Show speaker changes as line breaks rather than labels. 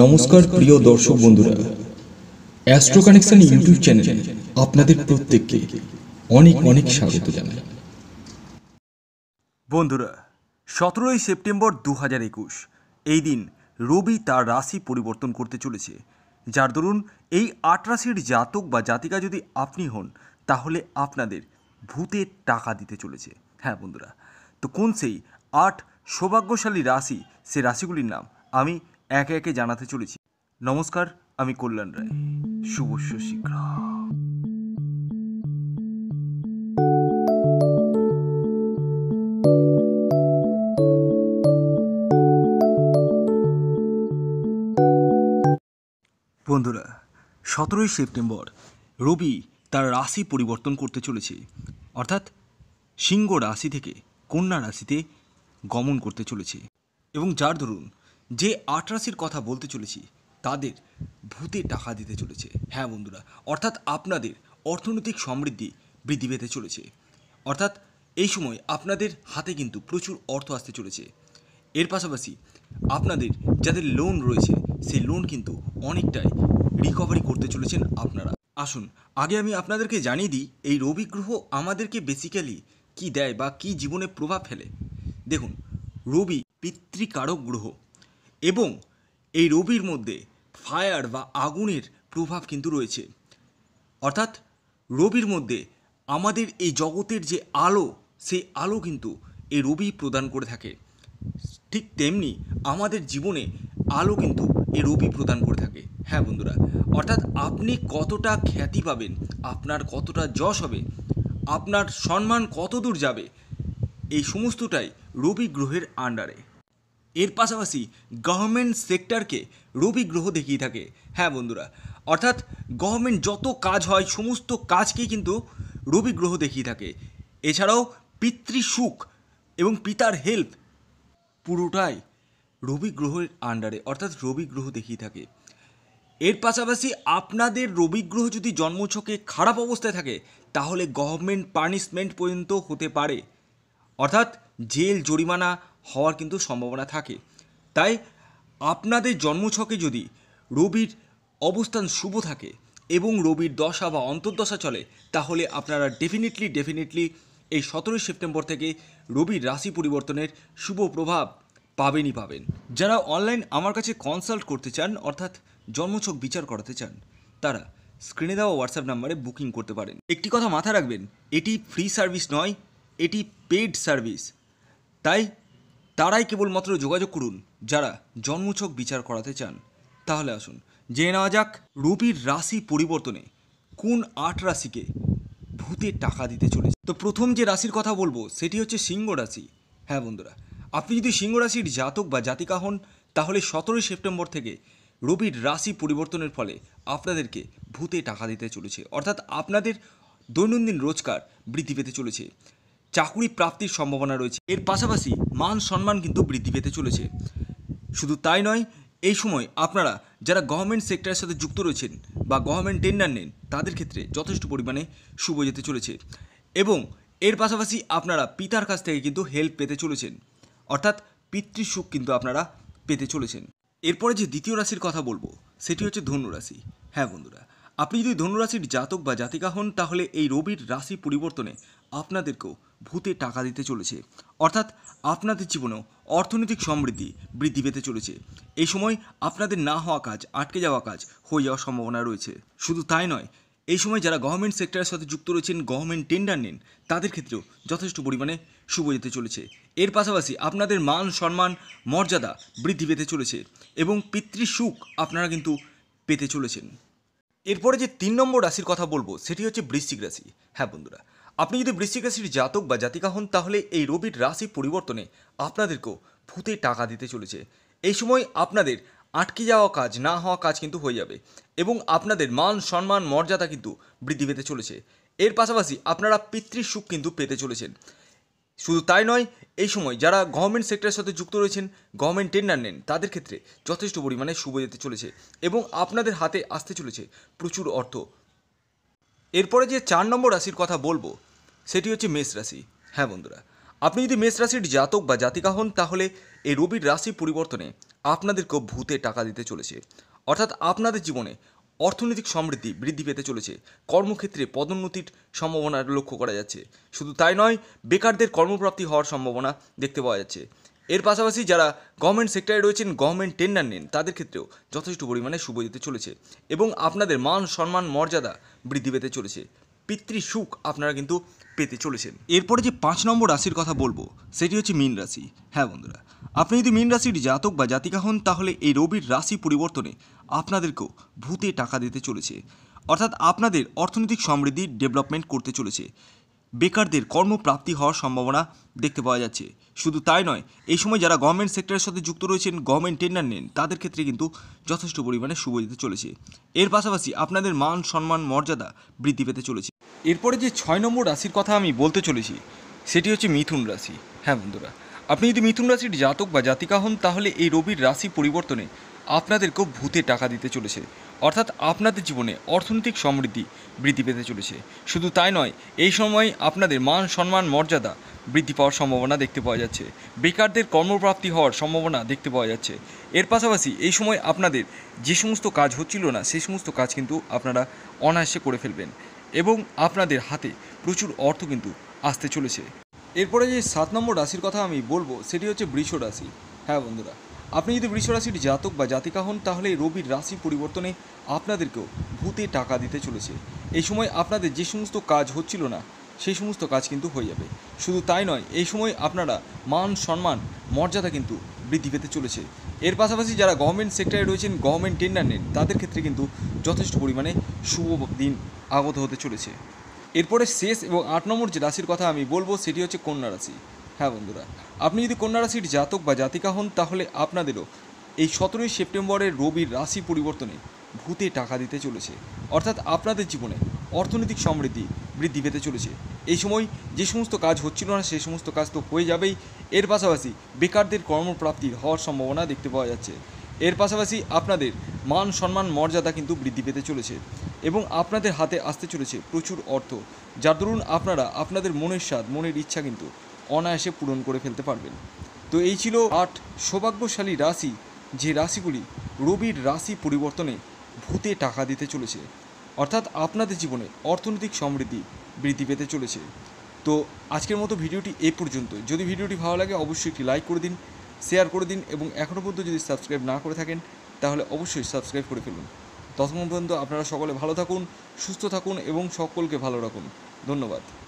নমস্কার প্রিয় দর্শক বন্ধুরা অ্যাস্ট্রো কানেকশন ইউটিউব চ্যানেলে আপনাদের প্রত্যেককে অনেক অনেক স্বাগত জানাই বন্ধুরা সতেরোই সেপ্টেম্বর দু হাজার একুশ এই দিন রবি তার রাশি পরিবর্তন করতে চলেছে যার দরুন এই আট রাশির জাতক বা জাতিকা যদি আপনি হন তাহলে আপনাদের ভূতে টাকা দিতে চলেছে হ্যাঁ বন্ধুরা তো কোন সেই আট সৌভাগ্যশালী রাশি সে রাশিগুলির নাম আমি একে একে জানাতে চলেছি নমস্কার আমি কল্যাণ রায় শুভ শীঘ্র বন্ধুরা সতেরোই সেপ্টেম্বর রবি তার রাশি পরিবর্তন করতে চলেছে অর্থাৎ সিংহ রাশি থেকে কন্যা রাশিতে গমন করতে চলেছে এবং যার ধরুন যে আটরাশির কথা বলতে চলেছি তাদের ভূতে টাকা দিতে চলেছে হ্যাঁ বন্ধুরা অর্থাৎ আপনাদের অর্থনৈতিক সমৃদ্ধি বৃদ্ধি পেতে চলেছে অর্থাৎ এই সময় আপনাদের হাতে কিন্তু প্রচুর অর্থ আসতে চলেছে এর পাশাপাশি আপনাদের যাদের লোন রয়েছে সেই লোন কিন্তু অনেকটাই রিকভারি করতে চলেছেন আপনারা আসুন আগে আমি আপনাদেরকে জানিয়ে দিই এই রবি গ্রহ আমাদেরকে বেসিক্যালি কি দেয় বা কি জীবনে প্রভাব ফেলে দেখুন রবি পিতৃকারক গ্রহ এবং এই রবির মধ্যে ফায়ার বা আগুনের প্রভাব কিন্তু রয়েছে অর্থাৎ রবির মধ্যে আমাদের এই জগতের যে আলো সেই আলো কিন্তু এই রবি প্রদান করে থাকে ঠিক তেমনি আমাদের জীবনে আলো কিন্তু এই রবি প্রদান করে থাকে হ্যাঁ বন্ধুরা অর্থাৎ আপনি কতটা খ্যাতি পাবেন আপনার কতটা যশ হবে আপনার সম্মান কত দূর যাবে এই সমস্তটাই রবি গ্রহের আন্ডারে এর পাশাপাশি গভর্নমেন্ট সেক্টরকে রবি গ্রহ দেখিয়ে থাকে হ্যাঁ বন্ধুরা অর্থাৎ গভর্নমেন্ট যত কাজ হয় সমস্ত কাজকেই কিন্তু রবি গ্রহ দেখিয়ে থাকে এছাড়াও পিতৃ সুখ এবং পিতার হেল্প পুরোটাই রবি গ্রহের আন্ডারে অর্থাৎ রবি গ্রহ দেখিয়ে থাকে এর পাশাপাশি আপনাদের রবি গ্রহ যদি জন্মছকে খারাপ অবস্থায় থাকে তাহলে গভর্নমেন্ট পানিশমেন্ট পর্যন্ত হতে পারে অর্থাৎ জেল জরিমানা হওয়ার কিন্তু সম্ভাবনা থাকে তাই আপনাদের জন্মছকে যদি রবির অবস্থান শুভ থাকে এবং রবির দশা বা অন্তর্দশা চলে তাহলে আপনারা ডেফিনেটলি ডেফিনেটলি এই সতেরোই সেপ্টেম্বর থেকে রবির রাশি পরিবর্তনের শুভ প্রভাব পাবেনই পাবেন যারা অনলাইন আমার কাছে কনসাল্ট করতে চান অর্থাৎ জন্মছক বিচার করাতে চান তারা স্ক্রিনে দেওয়া হোয়াটসঅ্যাপ নাম্বারে বুকিং করতে পারেন একটি কথা মাথা রাখবেন এটি ফ্রি সার্ভিস নয় এটি পেড সার্ভিস তাই তারাই কেবলমাত্র যোগাযোগ করুন যারা জন্মছক বিচার করাতে চান তাহলে আসুন জেনে নেওয়া যাক রবির রাশি পরিবর্তনে কোন আট রাশিকে ভূতে টাকা দিতে চলেছে তো প্রথম যে রাশির কথা বলবো সেটি হচ্ছে সিংহ রাশি হ্যাঁ বন্ধুরা আপনি যদি সিংহ রাশির জাতক বা জাতিকা হন তাহলে সতেরোই সেপ্টেম্বর থেকে রবির রাশি পরিবর্তনের ফলে আপনাদেরকে ভূতে টাকা দিতে চলেছে অর্থাৎ আপনাদের দৈনন্দিন রোজগার বৃদ্ধি পেতে চলেছে চাকুরি প্রাপ্তির সম্ভাবনা রয়েছে এর পাশাপাশি মান সম্মান কিন্তু বৃদ্ধি পেতে চলেছে শুধু তাই নয় এই সময় আপনারা যারা গভর্নমেন্ট সেক্টরের সাথে যুক্ত রয়েছেন বা গভর্নমেন্ট টেন্ডার নেন তাদের ক্ষেত্রে যথেষ্ট পরিমাণে শুভ যেতে চলেছে এবং এর পাশাপাশি আপনারা পিতার কাছ থেকে কিন্তু হেল্প পেতে চলেছেন অর্থাৎ পিতৃসুখ কিন্তু আপনারা পেতে চলেছেন এরপরে যে দ্বিতীয় রাশির কথা বলবো সেটি হচ্ছে ধনুরাশি হ্যাঁ বন্ধুরা আপনি যদি ধনুরাশির জাতক বা জাতিকা হন তাহলে এই রবির রাশি পরিবর্তনে আপনাদেরকেও ভূতে টাকা দিতে চলেছে অর্থাৎ আপনাদের জীবনেও অর্থনৈতিক সমৃদ্ধি বৃদ্ধি পেতে চলেছে এই সময় আপনাদের না হওয়া কাজ আটকে যাওয়া কাজ হয়ে যাওয়ার সম্ভাবনা রয়েছে শুধু তাই নয় এই সময় যারা গভর্নমেন্ট সেক্টরের সাথে যুক্ত রয়েছেন গভর্নমেন্ট টেন্ডার নেন তাদের ক্ষেত্রেও যথেষ্ট পরিমাণে শুভ যেতে চলেছে এর পাশাপাশি আপনাদের মান সম্মান মর্যাদা বৃদ্ধি পেতে চলেছে এবং পিতৃসুখ আপনারা কিন্তু পেতে চলেছেন এরপরে যে তিন নম্বর রাশির কথা বলবো সেটি হচ্ছে বৃশ্চিক রাশি হ্যাঁ বন্ধুরা আপনি যদি বৃশ্চিক রাশির জাতক বা জাতিকা হন তাহলে এই রবির রাশি পরিবর্তনে আপনাদেরকেও ভূতে টাকা দিতে চলেছে এই সময় আপনাদের আটকে যাওয়া কাজ না হওয়া কাজ কিন্তু হয়ে যাবে এবং আপনাদের মান সম্মান মর্যাদা কিন্তু বৃদ্ধি পেতে চলেছে এর পাশাপাশি আপনারা পিতৃসুখ কিন্তু পেতে চলেছেন শুধু তাই নয় এই সময় যারা গভর্নমেন্ট সেক্টরের সাথে যুক্ত রয়েছেন গভর্নমেন্ট টেন্ডার নেন তাদের ক্ষেত্রে যথেষ্ট পরিমাণে শুভ যেতে চলেছে এবং আপনাদের হাতে আসতে চলেছে প্রচুর অর্থ এরপরে যে চার নম্বর রাশির কথা বলবো সেটি হচ্ছে মেষ রাশি হ্যাঁ বন্ধুরা আপনি যদি মেষ রাশির জাতক বা জাতিকা হন তাহলে এই রবির রাশি পরিবর্তনে আপনাদেরকেও ভূতে টাকা দিতে চলেছে অর্থাৎ আপনাদের জীবনে অর্থনৈতিক সমৃদ্ধি বৃদ্ধি পেতে চলেছে কর্মক্ষেত্রে পদোন্নতির সম্ভাবনা লক্ষ্য করা যাচ্ছে শুধু তাই নয় বেকারদের কর্মপ্রাপ্তি হওয়ার সম্ভাবনা দেখতে পাওয়া যাচ্ছে এর পাশাপাশি যারা গভর্নমেন্ট সেক্টরে রয়েছেন গভর্নমেন্ট টেন্ডার নেন তাদের ক্ষেত্রেও যথেষ্ট পরিমাণে শুভ যেতে চলেছে এবং আপনাদের মান সম্মান মর্যাদা বৃদ্ধি পেতে চলেছে পিতৃ সুখ আপনারা কিন্তু পেতে চলেছেন এরপরে যে পাঁচ নম্বর রাশির কথা বলবো সেটি হচ্ছে মীন রাশি হ্যাঁ বন্ধুরা আপনি যদি মীন রাশির জাতক বা জাতিকা হন তাহলে এই রবির রাশি পরিবর্তনে আপনাদেরকেও ভূতে টাকা দিতে চলেছে অর্থাৎ আপনাদের অর্থনৈতিক সমৃদ্ধি ডেভেলপমেন্ট করতে চলেছে বেকারদের কর্মপ্রাপ্তি হওয়ার সম্ভাবনা দেখতে পাওয়া যাচ্ছে শুধু তাই নয় এই সময় যারা গভর্নমেন্ট সেক্টরের সাথে যুক্ত রয়েছেন গভর্নমেন্ট টেন্ডার নেন তাদের ক্ষেত্রে কিন্তু যথেষ্ট পরিমাণে শুভ দিতে চলেছে এর পাশাপাশি আপনাদের মান সম্মান মর্যাদা বৃদ্ধি পেতে চলেছে এরপরে যে ছয় নম্বর রাশির কথা আমি বলতে চলেছি সেটি হচ্ছে মিথুন রাশি হ্যাঁ বন্ধুরা আপনি যদি মিথুন রাশির জাতক বা জাতিকা হন তাহলে এই রবির রাশি পরিবর্তনে আপনাদেরকেও ভূতে টাকা দিতে চলেছে অর্থাৎ আপনাদের জীবনে অর্থনৈতিক সমৃদ্ধি বৃদ্ধি পেতে চলেছে শুধু তাই নয় এই সময় আপনাদের মান সম্মান মর্যাদা বৃদ্ধি পাওয়ার সম্ভাবনা দেখতে পাওয়া যাচ্ছে বেকারদের কর্মপ্রাপ্তি হওয়ার সম্ভাবনা দেখতে পাওয়া যাচ্ছে এর পাশাপাশি এই সময় আপনাদের যে সমস্ত কাজ হচ্ছিল না সেই সমস্ত কাজ কিন্তু আপনারা অনায়াসে করে ফেলবেন এবং আপনাদের হাতে প্রচুর অর্থ কিন্তু আসতে চলেছে এরপরে যে সাত নম্বর রাশির কথা আমি বলবো সেটি হচ্ছে বৃষ রাশি হ্যাঁ বন্ধুরা আপনি যদি বৃষরাশির জাতক বা জাতিকা হন তাহলে রবির রাশি পরিবর্তনে আপনাদেরকেও ভূতে টাকা দিতে চলেছে এই সময় আপনাদের যে সমস্ত কাজ হচ্ছিল না সেই সমস্ত কাজ কিন্তু হয়ে যাবে শুধু তাই নয় এই সময় আপনারা মান সম্মান মর্যাদা কিন্তু বৃদ্ধি পেতে চলেছে এর পাশাপাশি যারা গভর্নমেন্ট সেক্টরে রয়েছেন গভর্নমেন্ট টেন্ডার নেন তাদের ক্ষেত্রে কিন্তু যথেষ্ট পরিমাণে শুভ দিন আগত হতে চলেছে এরপরে শেষ এবং আট নম্বর যে রাশির কথা আমি বলবো সেটি হচ্ছে কন্যা রাশি হ্যাঁ বন্ধুরা আপনি যদি কন্যা রাশির জাতক বা জাতিকা হন তাহলে আপনাদেরও এই সতেরোই সেপ্টেম্বরের রবির রাশি পরিবর্তনে ভূতে টাকা দিতে চলেছে অর্থাৎ আপনাদের জীবনে অর্থনৈতিক সমৃদ্ধি বৃদ্ধি পেতে চলেছে এই সময় যে সমস্ত কাজ হচ্ছিল না সেই সমস্ত কাজ তো হয়ে যাবেই এর পাশাপাশি বেকারদের কর্মপ্রাপ্তির হওয়ার সম্ভাবনা দেখতে পাওয়া যাচ্ছে এর পাশাপাশি আপনাদের মান সম্মান মর্যাদা কিন্তু বৃদ্ধি পেতে চলেছে এবং আপনাদের হাতে আসতে চলেছে প্রচুর অর্থ যার দরুন আপনারা আপনাদের মনের স্বাদ মনের ইচ্ছা কিন্তু অনায়াসে পূরণ করে ফেলতে পারবেন তো এই ছিল আট সৌভাগ্যশালী রাশি যে রাশিগুলি রবির রাশি পরিবর্তনে ভূতে টাকা দিতে চলেছে অর্থাৎ আপনাদের জীবনে অর্থনৈতিক সমৃদ্ধি বৃদ্ধি পেতে চলেছে তো আজকের মতো ভিডিওটি এ পর্যন্ত যদি ভিডিওটি ভালো লাগে অবশ্যই একটি লাইক করে দিন শেয়ার করে দিন এবং এখনও পর্যন্ত যদি সাবস্ক্রাইব না করে থাকেন তাহলে অবশ্যই সাবস্ক্রাইব করে ফেলুন তখন পর্যন্ত আপনারা সকলে ভালো থাকুন সুস্থ থাকুন এবং সকলকে ভালো রাখুন ধন্যবাদ